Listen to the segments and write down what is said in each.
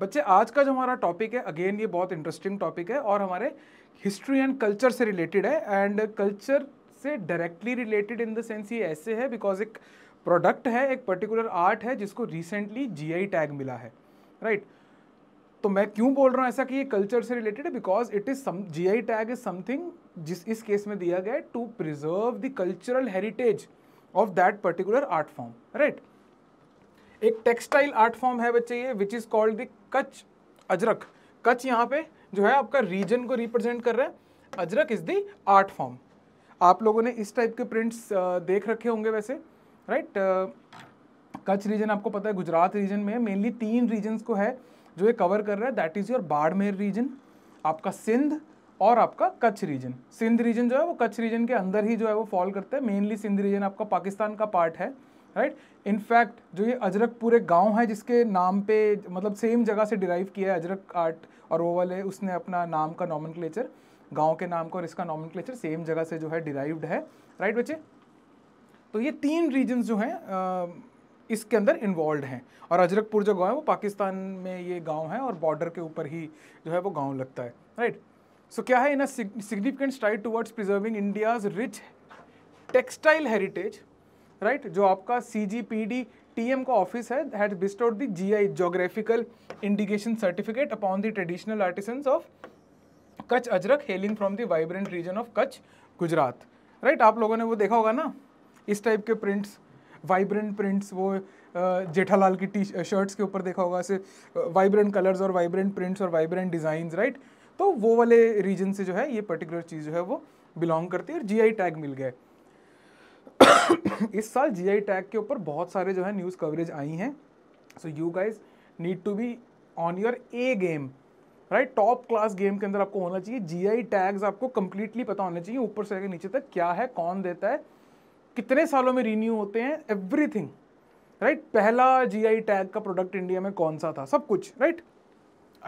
बच्चे आज का जो हमारा टॉपिक है अगेन ये बहुत इंटरेस्टिंग टॉपिक है और हमारे हिस्ट्री एंड कल्चर से रिलेटेड है एंड कल्चर से directly related in the sense ये ऐसे है बिकॉज एक प्रोडक्ट है एक पर्टिकुलर आर्ट है जिसको रिसेंटली जीआई टैग मिला है राइट right? तो मैं क्यों बोल रहा हूँ ऐसा कि ये कल्चर से रिलेटेड है because it is some G I tag is something जिस इस केस में दिया गया है to preserve the cultural heritage of that particular art form right एक टेक्सटाइल आर्ट फॉर्म है बच्चे ये विच इज़ कॉल्ड द कच अजरक कच्छ यहाँ पे जो है आपका रीजन को रिप्रेजेंट कर रहा है Ajrakh is the art form आप लोगों ने इस टाइप के प्रिंट्स देख रखे होंगे वैसे राइट कच्छ रीजन आपको पता है गुजरात रीजन में मेनली तीन रीजन्स को है जो ये कवर कर रहा है that is your Barmer region आपका सिंध और आपका कच्छ रीजन सिंध रीजन जो है वो कच्छ रीजन के अंदर ही जो है वो फॉल करता है मेनली सिंध रीजन आपका पाकिस्तान का पार्ट है राइट इनफैक्ट जो ये अजरक पूरे गांव है जिसके नाम पे मतलब सेम जगह से डिराइव किया है अजरक आर्ट और वो वाले उसने अपना नाम का नॉमन गांव के नाम का और इसका नॉमन सेम जगह से जो है डिराइव्ड है राइट बच्चे तो ये तीन रीजन जो हैं इसके अंदर इन्वॉल्व हैं और अजरकपुर जो गांव है वो पाकिस्तान में ये गांव है और बॉर्डर के ऊपर ही जो है वो गांव लगता है राइट सो क्या है in a significant stride towards preserving India's rich textile heritage right जो आपका C G P D T M का ऑफिस है has bestowed the G I geographical indication certificate upon the traditional artisans of Kutch Ajrakh hailing from the vibrant region of Kutch Gujarat right आप लोगों ने वो देखा होगा ना इस टाइप के प्रिंट्स वाइब्रेंट प्रिंट्स वो जेठालाल की टी शर्ट्स के ऊपर देखा होगा ऐसे वाइब्रेंट कलर्स और वाइब्रेंट प्रिंट्स और वाइब्रेंट डिज़ाइंस राइट तो वो वाले रीजन से जो है ये पर्टिकुलर चीज़ जो है वो बिलोंग करती है और जी आई टैग मिल गया है इस साल जीआई टैग के ऊपर बहुत सारे जो है न्यूज़ कवरेज आई हैं so you guys need to be on your A game right top class game के अंदर आपको होना चाहिए जीआई टैग्स आपको कंप्लीटली पता होना चाहिए ऊपर से लेकर नीचे तक क्या है कौन देता है कितने सालों में रीन्यू होते हैं एवरीथिंग राइट पहला जीआई टैग का प्रोडक्ट इंडिया में कौन सा था सब कुछ राइट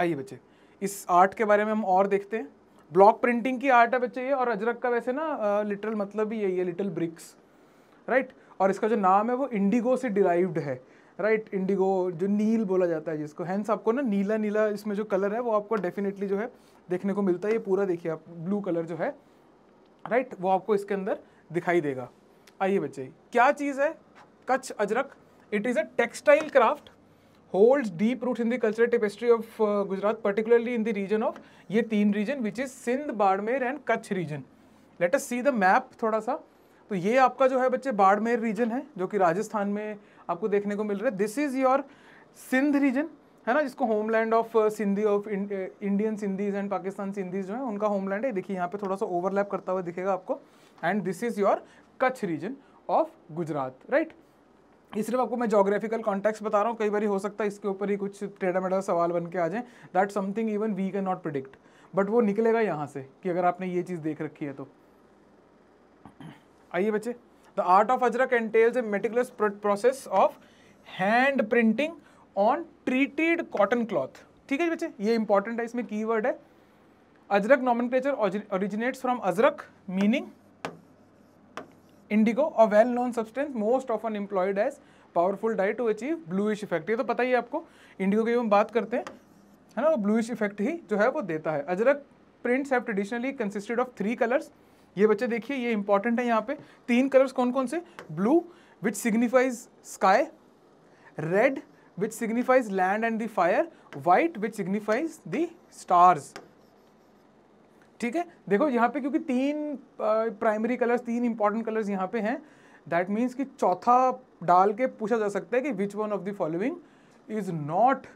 आइए बच्चे इस आर्ट के बारे में हम और देखते हैं ब्लॉक प्रिंटिंग की आर्ट है बच्चे ये और अजरक का वैसे ना लिटिल मतलब भी यही है लिटिल ब्रिक्स राइट और इसका जो नाम है वो इंडिगो से डिराइव्ड है राइट right, इंडिगो जो नील बोला जाता है जिसको हैंस आपको ना नीला नीला इसमें जो कलर है वो आपको डेफिनेटली जो है देखने को मिलता है ये पूरा देखिए आप ब्लू कलर जो है राइट right, वो आपको इसके अंदर दिखाई देगा आइए बच्चे क्या चीज़ है Kutch Ajrakh it is a textile craft holds deep root in the cultural tapestry of Gujarat particularly in the region of ये तीन region which is Sindh Barmer and Kutch region let us see the map थोड़ा सा तो ये आपका जो है बच्चे बाड़मेर रीजन है जो कि राजस्थान में आपको देखने को मिल रहा है this is your Sindh region है ना जिसको homeland of Sindhi of Indian Sindhis and Pakistan Sindhis जो है उनका होमलैंड है देखिए यहाँ पे थोड़ा सा ओवरलैप करता हुआ दिखेगा आपको and this is your Kutch region of Gujarat right ये सिर्फ आपको मैं जोग्राफिकल कॉन्टेक्ट बता रहा हूँ कई बार हो सकता है इसके ऊपर ही कुछ टेढ़ा मेढ़ा सवाल बन के आ जाए that something even we can not predict but वो निकलेगा यहाँ से कि अगर आपने ये चीज़ देख रखी है तो आइए बच्चे the art of Ajrakh entails a meticulous process of hand printing on treated cotton cloth ठीक है बच्चे ये इंपॉर्टेंट है इसमें कीवर्ड है Ajrakh nomenclature originates from Ajrakh meaning indigo a well known substance most often employed as powerful dye to achieve bluish effect ये तो पता ही है आपको इंडिगो की हम बात करते हैं है ना वो ब्लूइश इफेक्ट ही जो है वो देता है Ajrakh prints have traditionally consisted of three colours ये बच्चे देखिए ये इंपॉर्टेंट है यहाँ पे तीन कलर्स कौन कौन से blue which signifies sky red which signifies land and the fire white which signifies the stars ठीक है देखो यहाँ पे क्योंकि तीन प्राइमरी कलर्स तीन इंपॉर्टेंट कलर्स यहाँ पे हैं दैट मीन्स कि चौथा डाल के पूछा जा सकता है कि which one of the following is not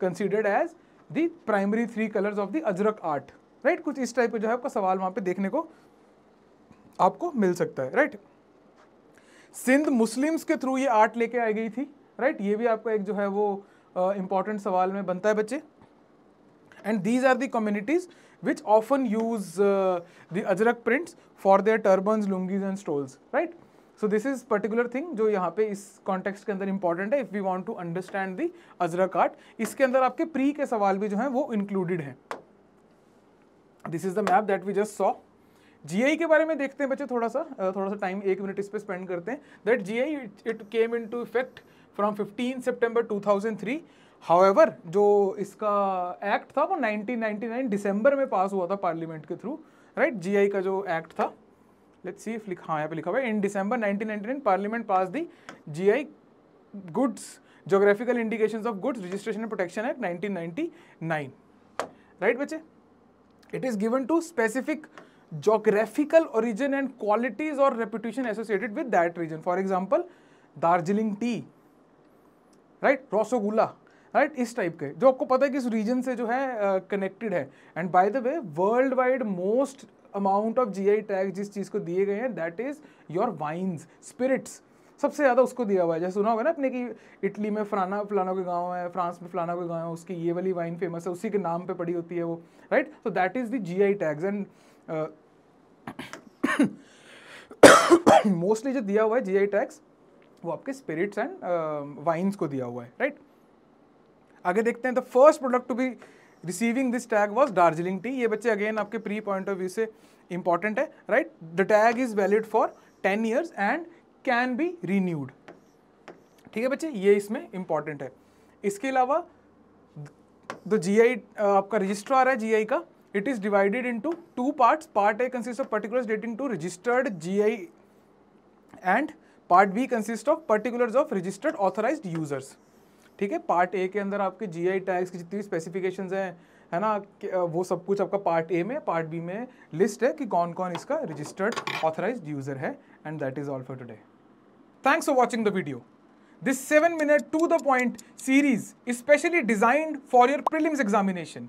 considered as the primary three colours of the Ajrakh art right कुछ इस टाइप का जो है आपका सवाल वहाँ पे देखने को आपको मिल सकता है राइट सिंध मुस्लिम्स के थ्रू ये आर्ट लेके आई गई थी राइट ये भी आपका एक जो है वो इम्पॉर्टेंट सवाल में बनता है बच्चे and these are the communities which often use the Ajrakh prints for their turbans lungis and stoles right so this is particular thing जो यहाँ पे इस कॉन्टेक्स्ट के अंदर इंपॉर्टेंट है if we want to understand the Ajrakh art इसके अंदर आपके प्री के सवाल भी जो है वो इंक्लूडेड है this is the map that we just saw GI के बारे में देखते हैं बच्चे थोड़ा सा थोड़ा सा टाइम एक मिनट इस पर स्पेंड करते हैं that GI it came in to effect from 15 सितंबर 2003 हाउएवर जो इसका एक्ट था वो 1999 दिसंबर में पास हुआ था पार्लियामेंट के थ्रू राइट जीआई का जो एक्ट था लेट्स सी लिखा हाँ यहाँ पे लिखा हुआ है in December 1999 parliament pass the GI goods geographical indication of goods registration and protection act 1999 right बच्चे it is given to specific geographical origin and qualities or reputation associated with that region. For example, darjeeling tea right rasogolla right इस type के जो आपको पता है कि इस reason से जो है कनेक्टेड uh, है and by the way world wide most amount of GI tag जिस चीज़ को दिए गए हैं that is your wines spirits सबसे ज़्यादा उसको दिया हुआ है जैसे सुना होगा ना अपने कि इटली में फ्राना फलाना के गांव है फ्रांस में फलाना के गांव है उसकी ये वाली वाइन फेमस है उसी के नाम पे पड़ी होती है वो right so that is the GI tags and mostly जो दिया हुआ है जीआई टैक्स वो आपके स्पिरिट्स एंड वाइन्स को दिया हुआ है राइट right? आगे देखते हैं the first product to be receiving this tag was Darjeeling tea ये बच्चे अगेन आपके प्री पॉइंट ऑफ व्यू से इंपॉर्टेंट है right the tag is valid for ten years and can be renewed ठीक है बच्चे ये इसमें इंपॉर्टेंट है इसके अलावा द जी आपका रजिस्ट्रार है जी का it is divided into two parts. Part A consists of particulars relating to registered GI and part B consist of particulars of registered authorise users ठीक है पार्ट ए के अंदर आपके जी आई टैक्स की जितनी भी स्पेसिफिकेशन हैं है ना वो सब कुछ आपका पार्ट ए में पार्ट बी में लिस्ट है कि कौन कौन इसका रजिस्टर्ड ऑथराइज यूजर है and that is all for today thanks for watching the video this seven minute to the point series specially designed for your prelims examination